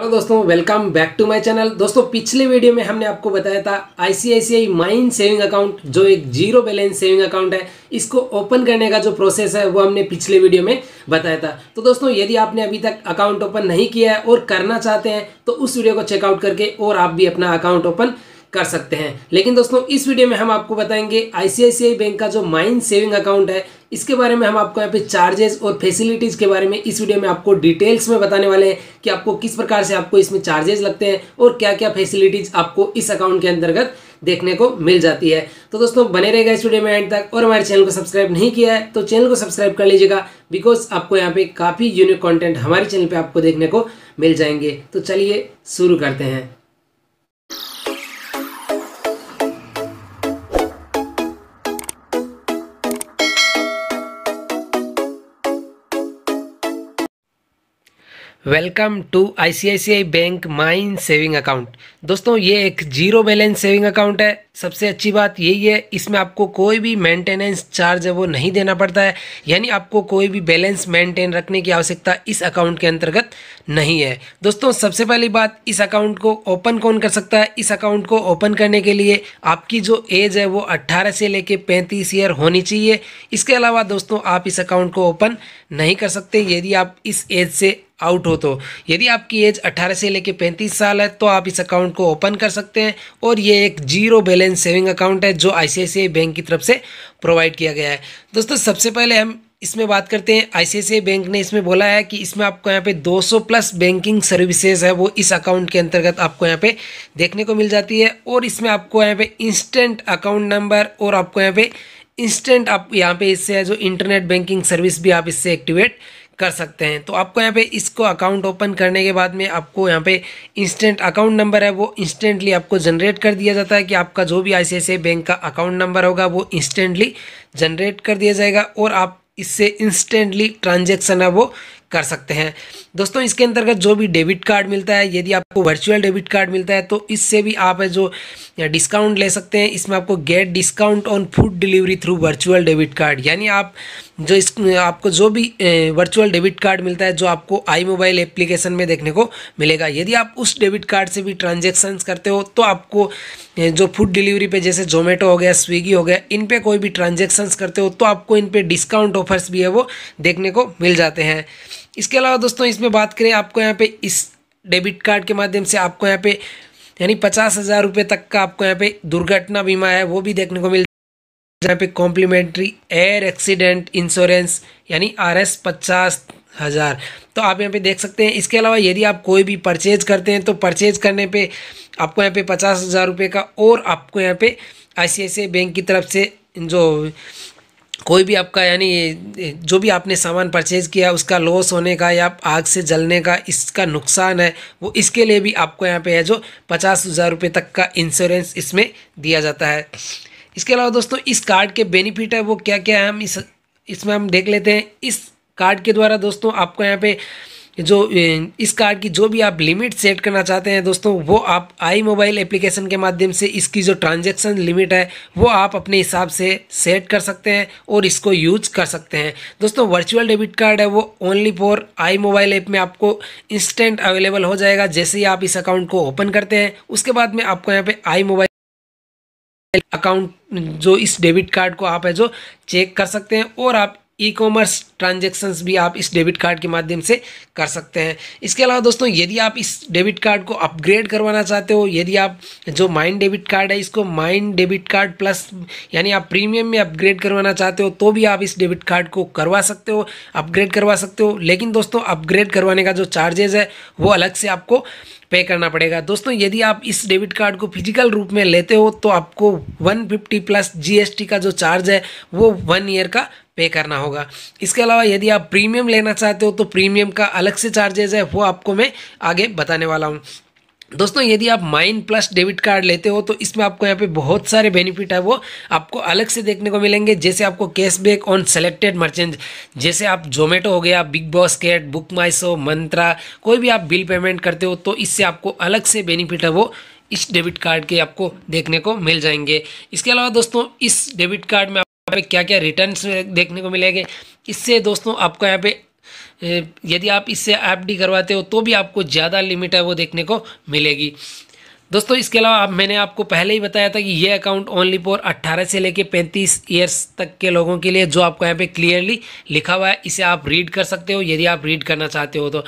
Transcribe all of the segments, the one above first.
hello दोस्तों welcome back to my channel दोस्तों पिछले वीडियो में हमने आपको बताया था आईसीआईसीआई माइन सेविंग अकाउंट जो एक जीरो बैलेंस सेविंग अकाउंट है इसको ओपन करने का जो प्रोसेस है वो हमने पिछले वीडियो में बताया था तो दोस्तों यदि आपने अभी तक अकाउंट ओपन नहीं किया है और करना चाहते हैं तो उस वीडियो को चेकआउट करके और आप भी अपना अकाउंट ओपन कर सकते हैं लेकिन दोस्तों इस वीडियो में हम आपको बताएंगे आईसीआईसीआई बैंक का जो माइन सेविंग अकाउंट है इसके बारे में हम आपको यहाँ पे चार्जेस और फैसिलिटीज के बारे में इस वीडियो में आपको डिटेल्स में बताने वाले हैं कि आपको किस प्रकार से आपको इसमें चार्जेस लगते हैं और क्या क्या फैसिलिटीज आपको इस अकाउंट के अंतर्गत देखने को मिल जाती है तो दोस्तों बने रहेगा इस वीडियो में एंड तक और हमारे चैनल को सब्सक्राइब नहीं किया है तो चैनल को सब्सक्राइब कर लीजिएगा बिकॉज आपको यहाँ पे काफ़ी यूनिक कंटेंट हमारे चैनल पे आपको देखने को मिल जाएंगे तो चलिए शुरू करते हैं welcome to ICICI bank mine saving account दोस्तों ये एक जीरो बैलेंस सेविंग अकाउंट है सबसे अच्छी बात यही है इसमें आपको कोई भी मेंटेनेंस चार्ज है वो नहीं देना पड़ता है यानी आपको कोई भी बैलेंस मेंटेन रखने की आवश्यकता इस अकाउंट के अंतर्गत नहीं है दोस्तों सबसे पहली बात इस अकाउंट को ओपन कौन कर सकता है इस अकाउंट को ओपन करने के लिए आपकी जो एज है वो अट्ठारह से लेके पैंतीस ईयर होनी चाहिए इसके अलावा दोस्तों आप इस अकाउंट को ओपन नहीं कर सकते यदि आप इस एज से आउट हो तो यदि आपकी एज 18 से लेकर 35 साल है तो आप इस अकाउंट को ओपन कर सकते हैं और ये एक जीरो बैलेंस सेविंग अकाउंट है जो आई बैंक की तरफ से प्रोवाइड किया गया है दोस्तों सबसे पहले हम इसमें बात करते हैं आई बैंक ने इसमें बोला है कि इसमें आपको यहाँ पे 200 प्लस बैंकिंग सर्विसेज है वो इस अकाउंट के अंतर्गत आपको यहाँ पे देखने को मिल जाती है और इसमें आपको यहाँ पे इंस्टेंट अकाउंट नंबर और आपको यहाँ पे इंस्टेंट आप यहाँ पे इससे जो इंटरनेट बैंकिंग सर्विस भी आप इससे एक्टिवेट कर सकते हैं तो आपको यहाँ पे इसको अकाउंट ओपन करने के बाद में आपको यहाँ पे इंस्टेंट अकाउंट नंबर है वो इंस्टेंटली आपको जनरेट कर दिया जाता है कि आपका जो भी आई बैंक का अकाउंट नंबर होगा वो इंस्टेंटली जनरेट कर दिया जाएगा और आप इससे इंस्टेंटली ट्रांजेक्शन है वो कर सकते हैं दोस्तों इसके अंतर्गत जो भी डेबिट कार्ड मिलता है यदि आपको वर्चुअल डेबिट कार्ड मिलता है तो इससे भी आप जो डिस्काउंट ले सकते हैं इसमें आपको get discount on food delivery through virtual debit card यानी आप जो इस आपको जो भी वर्चुअल डेबिट कार्ड मिलता है जो आपको आई मोबाइल एप्लीकेशन में देखने को मिलेगा यदि आप उस डेबिट कार्ड से भी ट्रांजेक्शन्स करते हो तो आपको जो फूड डिलीवरी पे जैसे जोमेटो हो गया स्विगी हो गया इन पे कोई भी ट्रांजेक्शन्स करते हो तो आपको इन पे डिस्काउंट ऑफर्स भी है वो देखने को मिल जाते हैं इसके अलावा दोस्तों इसमें बात करें आपको यहाँ पे इस डेबिट कार्ड के माध्यम से आपको यहाँ पे यानी पचास हज़ार रुपये तक का आपको यहाँ पे दुर्घटना बीमा है वो भी देखने को मिल जहाँ पे कॉम्प्लीमेंट्री एयर एक्सीडेंट इंश्योरेंस यानी आर एस पचास हज़ार तो आप यहाँ पे देख सकते हैं इसके अलावा यदि आप कोई भी परचेज करते हैं तो परचेज करने पर आपको यहाँ पे पचास हज़ार रुपये का और आपको यहाँ पे आई बैंक की तरफ से जो कोई भी आपका यानी जो भी आपने सामान परचेज़ किया उसका लॉस होने का या आग से जलने का इसका नुकसान है वो इसके लिए भी आपको यहाँ पे है जो पचास हज़ार रुपये तक का इंश्योरेंस इसमें दिया जाता है इसके अलावा दोस्तों इस कार्ड के बेनिफिट है वो क्या क्या है हम इस इसमें हम देख लेते हैं इस कार्ड के द्वारा दोस्तों आपको यहाँ पे जो इस कार्ड की जो भी आप लिमिट सेट करना चाहते हैं दोस्तों वो आप आई मोबाइल एप्लीकेशन के माध्यम से इसकी जो ट्रांजैक्शन लिमिट है वो आप अपने हिसाब से सेट कर सकते हैं और इसको यूज कर सकते हैं दोस्तों वर्चुअल डेबिट कार्ड है वो only for I mobile app में आपको इंस्टेंट अवेलेबल हो जाएगा जैसे ही आप इस अकाउंट को ओपन करते हैं उसके बाद में आपको यहाँ पर आई मोबाइल अकाउंट जो इस डेबिट कार्ड को आप है जो चेक कर सकते हैं और आप ई कॉमर्स ट्रांजेक्शन्स भी आप इस डेबिट कार्ड के माध्यम से कर सकते हैं इसके अलावा दोस्तों यदि आप इस डेबिट कार्ड को अपग्रेड करवाना चाहते हो यदि आप जो माइन डेबिट कार्ड है इसको माइन डेबिट कार्ड प्लस यानी आप प्रीमियम में अपग्रेड करवाना चाहते हो तो भी आप इस डेबिट कार्ड को करवा सकते हो अपग्रेड करवा सकते हो लेकिन दोस्तों अपग्रेड करवाने का जो चार्जेज है वो अलग से आपको पे करना पड़ेगा दोस्तों यदि आप इस डेबिट कार्ड को फिजिकल रूप में लेते हो तो आपको 150 प्लस जीएसटी का जो चार्ज है वो वन ईयर का पे करना होगा इसके अलावा यदि आप प्रीमियम लेना चाहते हो तो प्रीमियम का अलग से चार्जेज है वो आपको मैं आगे बताने वाला हूँ दोस्तों यदि आप माइन प्लस डेबिट कार्ड लेते हो तो इसमें आपको यहाँ पे बहुत सारे बेनिफिट है वो आपको अलग से देखने को मिलेंगे जैसे आपको कैशबैक ऑन सेलेक्टेड मर्चेंट जैसे आप जोमेटो हो गया BigBasket book my Myntra कोई भी आप बिल पेमेंट करते हो तो इससे आपको अलग से बेनिफिट है वो इस डेबिट कार्ड के आपको देखने को मिल जाएंगे इसके अलावा दोस्तों इस डेबिट कार्ड में पे क्या क्या रिटर्न्स देखने को मिलेंगे इससे दोस्तों आपको यहाँ पे यदि आप इससे एफ डी करवाते हो तो भी आपको ज़्यादा लिमिट है वो देखने को मिलेगी दोस्तों इसके अलावा आप मैंने आपको पहले ही बताया था कि ये अकाउंट ओनली फॉर 18 से लेके 35 इयर्स तक के लोगों के लिए जो आपको यहाँ पे क्लियरली लिखा हुआ है इसे आप रीड कर सकते हो यदि आप रीड करना चाहते हो तो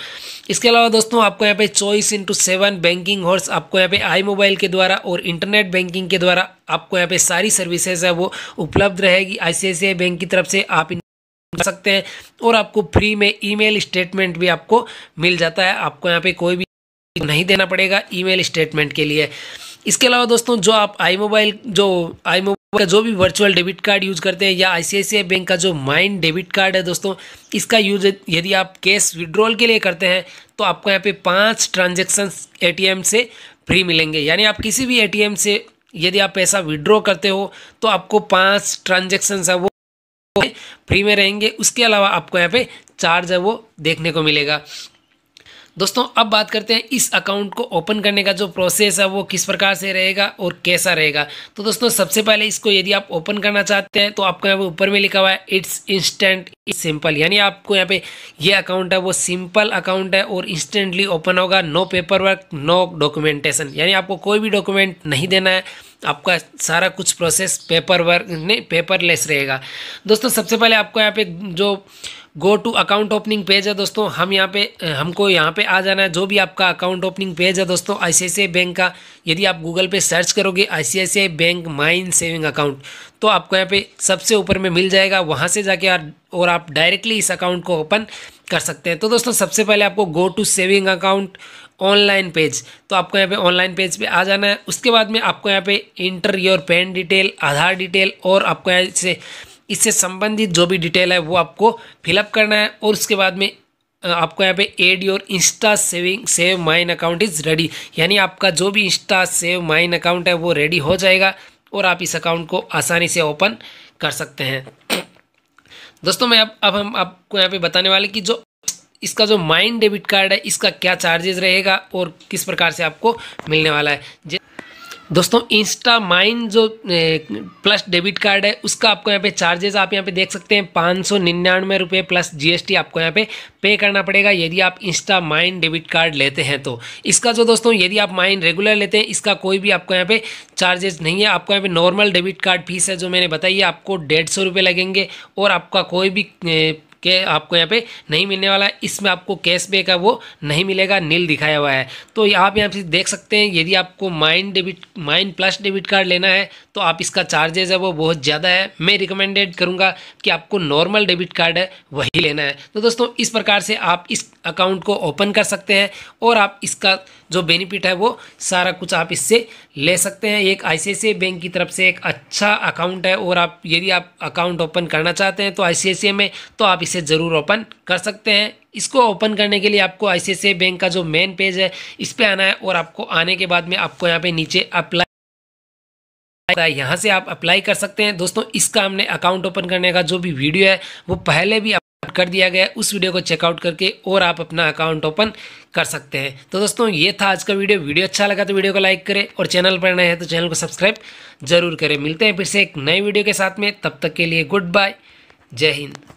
इसके अलावा दोस्तों आपको यहाँ पे choice into seven banking hours आपको यहाँ पे आई मोबाइल के द्वारा और इंटरनेट बैंकिंग के द्वारा आपको यहाँ पे सारी सर्विसेज है वो उपलब्ध रहेगी आई बैंक की तरफ से आप कर सकते हैं और आपको फ्री में ई स्टेटमेंट भी आपको मिल जाता है आपको यहाँ पे कोई भी नहीं देना पड़ेगा ईमेल स्टेटमेंट के लिए इसके अलावा दोस्तों जो आप आई मोबाइल जो आई मोबाइल का जो भी वर्चुअल डेबिट कार्ड यूज़ करते हैं या आई बैंक का जो माइंड डेबिट कार्ड है दोस्तों इसका यूज यदि आप कैश विड्रॉल के लिए करते हैं तो आपको यहाँ पे पांच ट्रांजेक्शन ए से फ्री मिलेंगे यानी आप किसी भी ए से यदि आप पैसा विड्रॉ करते हो तो आपको पाँच ट्रांजेक्शन है वो फ्री में रहेंगे उसके अलावा आपको यहाँ पे चार्ज है वो देखने को मिलेगा दोस्तों अब बात करते हैं इस अकाउंट को ओपन करने का जो प्रोसेस है वो किस प्रकार से रहेगा और कैसा रहेगा तो दोस्तों सबसे पहले इसको यदि आप ओपन करना चाहते हैं तो आपको यहाँ पे ऊपर में लिखा हुआ है इट्स इंस्टेंट सिंपल यानी आपको यहाँ पे ये अकाउंट है वो सिंपल अकाउंट है और इंस्टेंटली ओपन होगा no paper work no documentation यानी आपको कोई भी डॉक्यूमेंट नहीं देना है आपका सारा कुछ प्रोसेस पेपर वर्क नहीं पेपरलेस रहेगा दोस्तों सबसे पहले आपको यहाँ पे जो go to account opening page है दोस्तों हम यहाँ पे हमको यहाँ पे आ जाना है जो भी आपका अकाउंट ओपनिंग पेज है दोस्तों आई बैंक का यदि आप गूगल पे सर्च करोगे I bank mine saving account तो आपको यहाँ पे सबसे ऊपर में मिल जाएगा वहाँ से जाके और आप डायरेक्टली इस अकाउंट को ओपन कर सकते हैं तो दोस्तों सबसे पहले आपको go to saving account online page तो आपको यहाँ पे ऑनलाइन पेज पे आ जाना है उसके बाद में आपको यहाँ पे enter your PAN detail Aadhaar detail और आपको यहाँ से इससे संबंधित जो भी डिटेल है वो आपको फिलअप करना है और उसके बाद में आपको यहाँ पे add your insta saving save mine account is ready यानी आपका जो भी इंस्टा सेव माइन अकाउंट है वो रेडी हो जाएगा और आप इस अकाउंट को आसानी से ओपन कर सकते हैं दोस्तों मैं अब अब हम आपको यहाँ पे बताने वाले कि जो इसका जो माइन डेबिट कार्ड है इसका क्या चार्जेस रहेगा और किस प्रकार से आपको मिलने वाला है दोस्तों इंस्टा माइन जो प्लस डेबिट कार्ड है उसका आपको यहाँ पे चार्जेस आप यहाँ पे देख सकते हैं पाँच सौ निन्यानवे रुपये प्लस जीएसटी आपको यहाँ पे पे करना पड़ेगा यदि आप इंस्टा माइन डेबिट कार्ड लेते हैं तो इसका जो दोस्तों यदि आप माइन रेगुलर लेते हैं इसका कोई भी आपको यहाँ पे चार्जेस नहीं है आपको यहाँ पे नॉर्मल डेबिट कार्ड फीस है जो मैंने बताई है आपको डेढ़ सौ लगेंगे और आपका कोई भी के आपको यहाँ पे नहीं मिलने वाला है इसमें आपको कैशबैक है वो नहीं मिलेगा नील दिखाया हुआ है तो आप यहाँ पे देख सकते हैं यदि आपको mine debit mine plus debit card लेना है तो आप इसका चार्जेज है वो बहुत ज़्यादा है मैं रिकमेंडेड करूँगा कि आपको नॉर्मल डेबिट कार्ड है वही लेना है तो दोस्तों इस प्रकार से आप इस अकाउंट को ओपन कर सकते हैं और आप इसका जो बेनिफिट है वो सारा कुछ आप इससे ले सकते हैं एक आई बैंक की तरफ से एक अच्छा अकाउंट है और आप यदि आप अकाउंट ओपन करना चाहते हैं तो आई में तो आप इसे ज़रूर ओपन कर सकते हैं इसको ओपन करने के लिए आपको आई बैंक का जो मेन पेज है इस पर आना है और आपको आने के बाद में आपको यहाँ पर नीचे अप्लाई यहाँ से आप अप्लाई कर सकते हैं दोस्तों इसका हमने अकाउंट ओपन करने का जो भी वीडियो है वो पहले भी अपलोड कर दिया गया है उस वीडियो को चेकआउट करके और आप अपना अकाउंट ओपन कर सकते हैं तो दोस्तों ये था आज का वीडियो वीडियो अच्छा लगा तो वीडियो को लाइक करें और चैनल पर नए हैं तो चैनल को सब्सक्राइब जरूर करें मिलते हैं फिर से एक नए वीडियो के साथ में तब तक के लिए गुड बाय जय हिंद